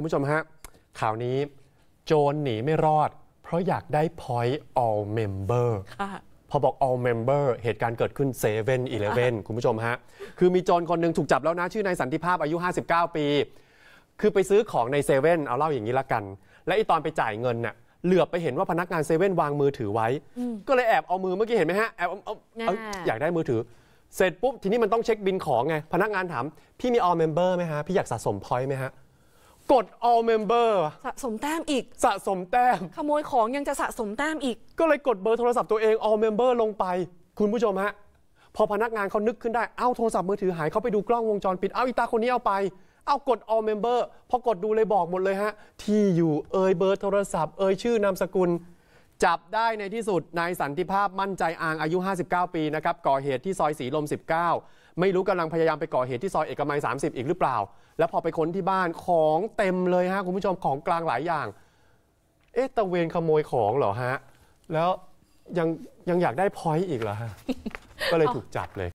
คุณผู้ชมฮะ ข่าวนี้โจรหนีไม่รอด เพราะอยากได้ point all member พอบอก all member เหตุการณ์เกิดขึ้น7 e เ e ่ e อคุณผู้ชมฮะ คือมีโจรคนหนึ่งถูกจับแล้วนะ ชื่อนายสันติภาพอายุ 59 ปี คือไปซื้อของในเซเว่นเอาเล่าอย่างนี้ละกัน และไอตอนไปจ่ายเงินน่ะเหลือไปเห็นว่าพนักงานเซเว่นวางมือถือไว้ ก็เลยแอบเอามือเมื่อกี้เห็นไหมฮะแอบเอาออยากได้มือถือเสร็จปุ๊บทีนี้มันต้องเช็คบินของไงพนักงานถามพี่มี all member ไหมฮะพี่อยากสะสม point ไหมฮะกด all member สะสมแต้มอีกสะสมแต้ม ขโมยของยังจะสะสมแต้มอีก ก็เลยกดเบอร์โทรศัพท์ตัวเอง all member ลงไป คุณผู้ชมฮะพอพนักงานเขานึกขึ้นได้ เอ้าโทรศัพท์มือถือหายเขาไปดูกล้องวงจรปิดเอ้าอีตาคนนี้เอาไป เอากด all member พอกดดูเลยบอกหมดเลยฮะ ที่อยู่เอยเบอร์ โทรศัพท์เอยชื่อนามสกุลจับได้ในที่สุดนายสันติภาพมั่นใจอางอายุ 59 ปีนะครับ ก่อเหตุที่ซอยสีลม 19 ไม่รู้กำลังพยายามไปก่อเหตุที่ซอยเอกมัย 30 อีกหรือเปล่า แล้วพอไปค้นที่บ้านของเต็มเลยฮะคุณผู้ชมของกลางหลายอย่าง เอ๊ะ ตะเวนขโมยของเหรอฮะ แล้ว ยังยังอยากได้พอยต์อีกเหรอฮะ ก็เลยถูกจับเลย